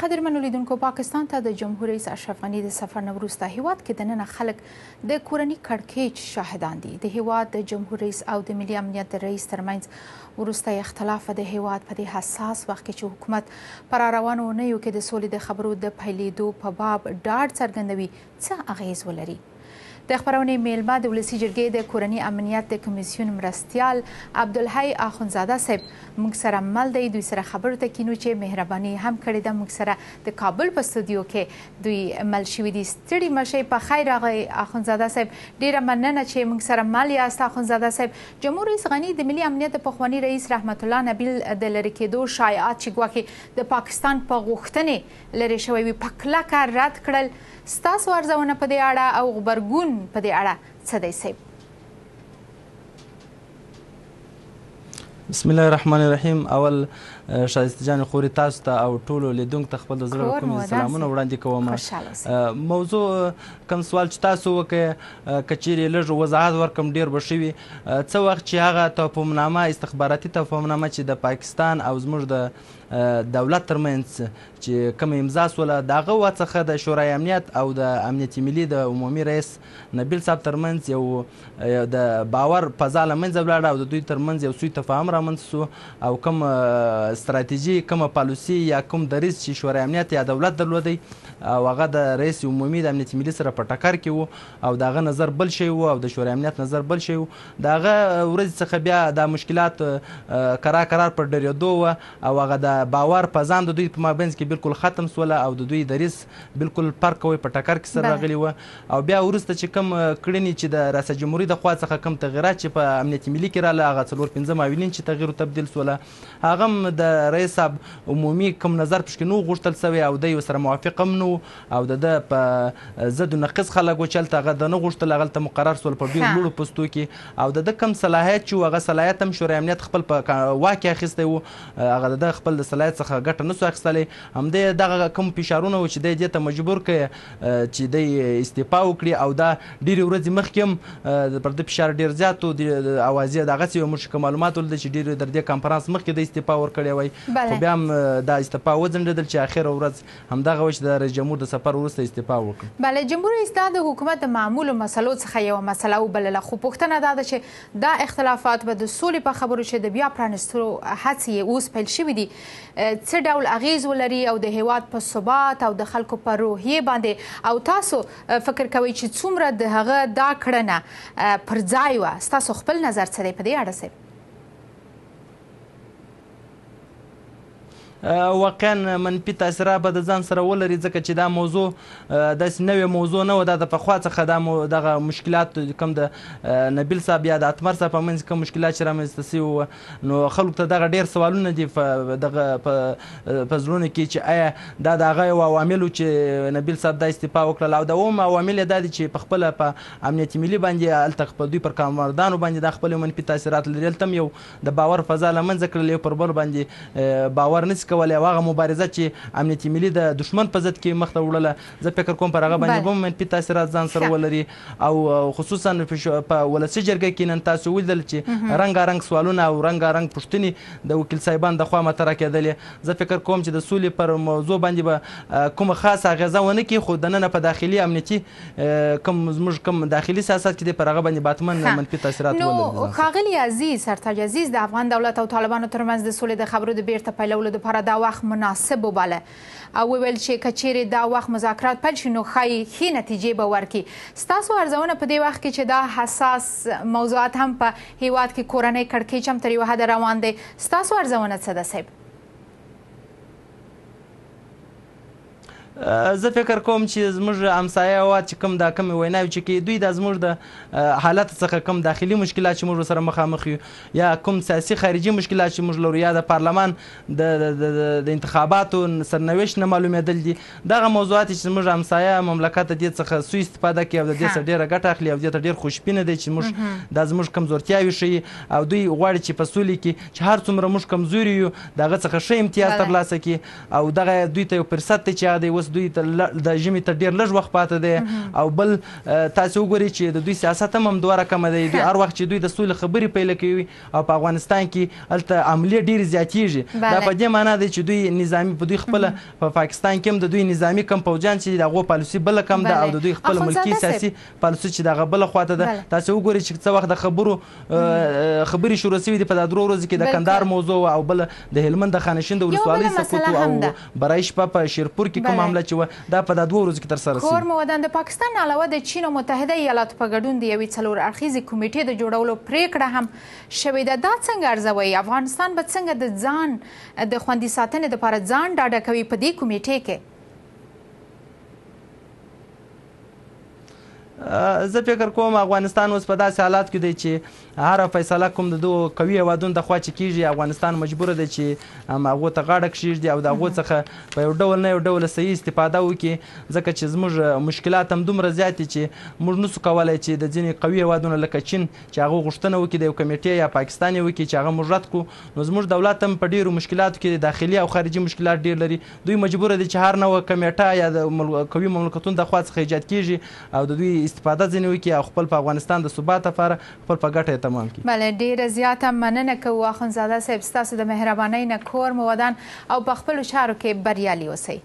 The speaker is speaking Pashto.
قدرمنو لیدونکو پاکستان ته د جمهور رئیس اشرف غنی د سفر نه وروسته هیواد کې د نن خلک د کورنی کړکېچ شاهدان دي د هیواد د جمهور رئیس او د ملي امنیت د رئیس ترمنځ وروسته اختلاف د هیواد په دې حساس وخت کې چې حکومت پر روانو نه یو کې د سولې د خبرو د پیلېدو په باب ډاډ څرګندوي څه اغیز ولري د خبرونه میلمه د ولسی جرګې د کورنی امنیت د کمیسیون مرستيال عبدالحی اخونزاده صاحب موږ سره مل دی دوی سره خبرو ته کینو چې مهرباني هم کړې ده موږ سره د کابل په استودیو کې دوی مل شوې دي ستړي مشه په خیر راغی اخونزاده صاحب ډیره مننه چې موږ سره مل یاست اخونزاده صاحب جمهور رئیس غنی د ملي امنیت په خوانی رئیس رحمت الله نبیل د لری کېدو شایعات چې ګواکې د پاکستان په پا غوښتنې لری شوی وي په کلکه رد کړل ستاسو ارزونه په دې اړه او غبرګون په دې اړه څه دی صاحب بسم الله الرحمن الرحیم اول شایستجان خوري تاسو ته او ټولو لیدونکو ته خپل د زړه کوم سلامونه وړاندې کوم موضوع کوم سوال چې تاسو وکړي کچېری لږ وضاحت ورکم ډیر بشوي څه وخت چې هغه توپمنامه استخباراتي توپمنامه چې د پاکستان او زموږ د دولت ترمنځ چې کوم امضا سوله د هغه وڅخه د شورای امنیت او د امنیت ملي د عمومي رئیس نبیل صاحب ترمنځ یو د باور فضا له منځه ولاړه او د دوی ترمنځ یو سوی تفاهم رامنځته سو او کوم ستراتیژي کومه پالیسي یا کوم دریز چې شورای امنیت یا دولت درلودی او هغه د رئیس عمومي د امنیت ملي سره په ټکر کې وو او دغه نظر بل شی وو او د شورای امنیت نظر بل شی وو دغه ورځ څخه بیا د مشکلات کرا کرار پر ډریدو وو او هغه د باور په ځان د دوی په مابینځ کې بالکل ختم سوله او د دوی دریز بالکل پر کوي په ټکر کې سره راغلی وو او بیا ورسته چې کوم کړنې چې د ریاست جمهوریت د خوا څخه کوم تغیرات چې په امنیت ملي کې رااله هغه څلور پنځه ماویلین چې تغییر او تبدیل سوله هغه د د رئیس صاحب عمومي کوم نظر پښکې نو غوښتل سوی او د یو سره موافق هم نو او د په زد نقص خلک وچلته غد نه غوښتل غلطه مقرر سول په بیل لوړو پستو کې او د کم صلاحیت چې هغه صلاحیت هم شورای امنیت خپل په واقع اخیستی وو هغه د خپل د صلاحیت څخه ګټه نسو اخیستلی همدې دغه کوم فشارونه و چې دی دې ته مجبور کړي چې دی استعفا وکړي او دا ډېرې ورځې مخکې هم پر د فشار ډېر زیات و اوازې دغسې یو موږ معلومات ولده چې ډېر در دې کانفرانس مخکې د استعفا ورکړې وای خو بیا هم دا استعفا وځنډېدل چې اخره ورځ همدغه وه چې د رئیس جمهور د سفر وروسته استعفا وکړه بله جمهور اسلام د حکومت د معمولو مسلو څخه یوه مسله وبلله خو پوښتنه دا ده چې دا اختلافات به د سولې په خبرو چې د بیا پرانستلو هڅې اوس پیل شوي دي څه ډول اغیز ولري او د هیواد په ثبات او د خلکو په روحیې باندې او تاسو فکر کوئ چې څومره د هغه دا کړنه پر ځای وه ستاسو خپل نظر څه دی په دې اړه صاحب واقعا منفي تاثیرات به د ځان سره ولري ځکه چې دا موضوع داسې نوې موضوع نه و دا د پخوا څخه دا دغه مشکلات کوم د نبیل صاحب یا د اتمر صاحب په منځ کوم مشکلات چې رامنځته سوي نو خلکو ته دغه ډیر سوالونه دي دغه په زړونو کې چې آیا دا د هغه یو عوامل چې نبیل صاحب دا استعفا وکړه او د اوم عوامل دا دي چې په خپل په امنیت ملي باندې الته خپل دوی پر کارمردانو باندې د خپل منفي تاثیرات لري تم یو د باور فضا لمنځه کړل یو پر بل باندې باور نشي کولې او هغه مبارزه چې امنیتي ملي د دشمن په ضد کې مخته وړله زه فکر کوم پر هغه باندې به منفي تاثیرات ځان سره ولري او خصوصا په ولسی جرګه کې نن تاسو ولیدل چې رنګارنګ سوالونه او رنګارنګ پوښتنې د وکیل صاحبان د خوا مطرح کېدلې زه فکر کوم چې د سولې پر موضوع باندې به کومه خاصه غزه ونه کې خو دننه په داخلي امنیتي کم زموږ کم داخلي سیاست کې د پر هغه باندې باتمن منفي تاثیرات ولري نو خاغلی عزیز سرتاج عزیز د افغان دولت او طالبانو ترمنځ د سولې د خبرو د بیرته پیلولو لپاره لپاره دا وخت مناسب وباله او ویل چې کچېری دا وخت مذاکرات پیل شي نو ښایي هي نتیجې به ورکړي ستاسو ارزونه په دې وخت کې چې دا حساس موضوعات هم په هیواد کې کورنۍ کړکېچ هم تر یو حد روان دي ستاسو ارزونه څه ده صاحب زه فکر کوم چې زموږ همسایه هوا چې کوم دا کمې ویناوې چې کوي دوی دا زموږ د حالت څخه کوم داخلي مشکلات چې موږ سره مخامخ یو یا کوم سیاسي خارجي مشکلات چې موږ لرو یا د پارلمان د د انتخاباتو سرنوشت نه معلومېدل دي دغه موضوعات چې زموږ همسایه مملکت د دې څخه سوء استفاده کوي او د دې سره ډېره ګټه اخلي او دې ته ډېر خوشبینه دي چې موږ دا زموږ کمزورتیاوې ښیي او دوی غواړي چې په سولې کې چې هر څومره موږ کمزوري یو دغه څخه ښه امتیاز ترلاسه کړي او دغه دوی ته یو فرصت دی چې هغه دی اوس اوس دوی ته د ژمي ته ډیر لږ وخت پاتې دی او بل تاسو وګورئ چې د دوی سیاست هم دوه رقم دی دوی هر وخت چې دوی د سولې خبرې پیل کوي او په افغانستان کې هلته عملې ډیرې زیاتیږي دا په دې معنی دی چې دوی نظامی په دوی خپل په پاکستان کې هم د دوی نظامی کم پوجان چې دغه پالیسی بل کم ده او د دوی خپل ملکی سیاسي پالیسی چې دغه بل خواته ده تاسو وګورئ چې څه وخت د خبرو خبري شروع شوې دي په درو ورځو کې د کندهار موضوع او بل د هلمند د خانشین د ولسوالۍ سقوط او برایش په شیرپور کې کوم مرحله چې دا په دا دوه ورځو کې تر سره شي کور مودن د پاکستان علاوه د چین او متحده ایالاتو په ګډون د یوې څلور اړخیزې کمیټې د جوړولو پریکړه هم شوې ده دا څنګه ارزوي افغانستان به څنګه د ځان د خوندي ساتنې لپاره ځان ډاډه کوي په دې کمیټې کې زه فکر کوم افغانستان اوس په داسې حالات کې دی چې هر فیصله کوم د دوه قوي وادون د خوا چې کیږي افغانستان مجبور دی چې هغه ته غاړه کشیږي او د هغه څخه په یو ډول نه یو ډول صحیح استفاده وکړي ځکه چې زموږ مشکلات هم دومره زیات دي چې موږ نسو کولای چې د ځینې قوي وادونو لکه چین چې هغه غوښتنه وکړي د یو کمیټې یا پاکستان وکړي چې هغه مجرد کو نو زموږ دولت هم په ډیرو مشکلاتو کې داخلي او خارجي مشکلات ډیر لري دوی مجبور دي چې هر نو کمیټه یا د قوي مملکتونو د خوا څخه ایجاد کیږي او د دوی استفاده ځنی وکړي او خپل په افغانستان د ثبات لپاره خپل په ګټه تمام کړي بله ډیره زیاته مننه کوو اخندزاده صاحب ستاسو د مهربانۍ نه کور مو ودان او په خپلو چارو کې بریالي اوسئ